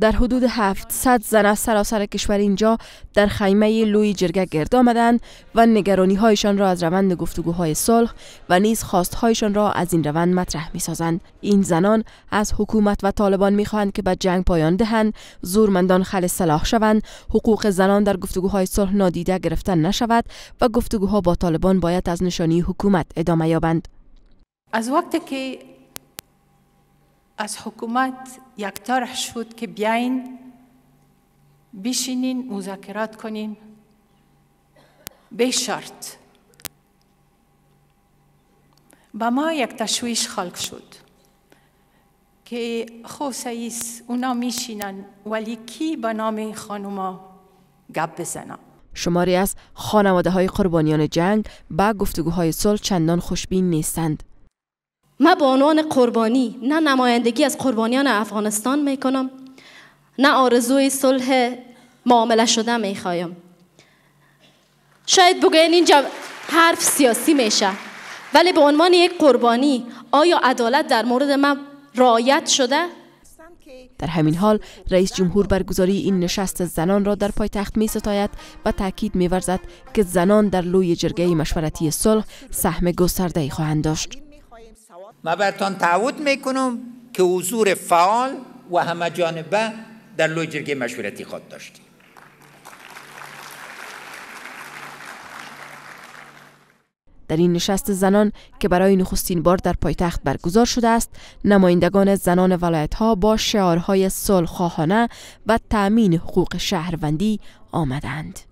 در حدود 700 زن از سراسر کشور اینجا در خیمه لوی جرگه گرد آمدند و نگرانی هایشان را از روند گفتگوهای صلح و نیز هایشان را از این روند مطرح می سازند. این زنان از حکومت و طالبان می خواهند که به جنگ پایان دهند، زورمندان خل سلاح شوند، حقوق زنان در گفتگوهای صلح نادیده گرفتن نشود و گفتگوها با طالبان باید از نشانی حکومت ادامه یابند. از وقتی که از حکومت یک طرح شد که بیاین بشینین مذاکرات کنین به شرط با ما یک تشویش خلق شد که خو سعیس اونا میشینن ولی کی به نام خانوما گپ بزنن شماری از خانواده های قربانیان جنگ با گفتگوهای صلح چندان خوشبین نیستند ما به عنوان قربانی نه نمایندگی از قربانیان افغانستان میکنم نه آرزوی صلح معامله شده میخوایم شاید بگوین اینجا حرف سیاسی میشه ولی به عنوان یک قربانی آیا عدالت در مورد من رایت شده در همین حال رئیس جمهور برگزاری این نشست زنان را در پایتخت می ستاید و تاکید می ورزد که زنان در لوی جرگه مشورتی صلح سهم گسترده خواهند داشت ما برتان تعود میکنم که حضور فعال و همه جانبه در لوجرگی مشورتی خود داشتیم در این نشست زنان که برای نخستین بار در پایتخت برگزار شده است نمایندگان زنان ولایت ها با شعارهای صلح و تأمین حقوق شهروندی آمدند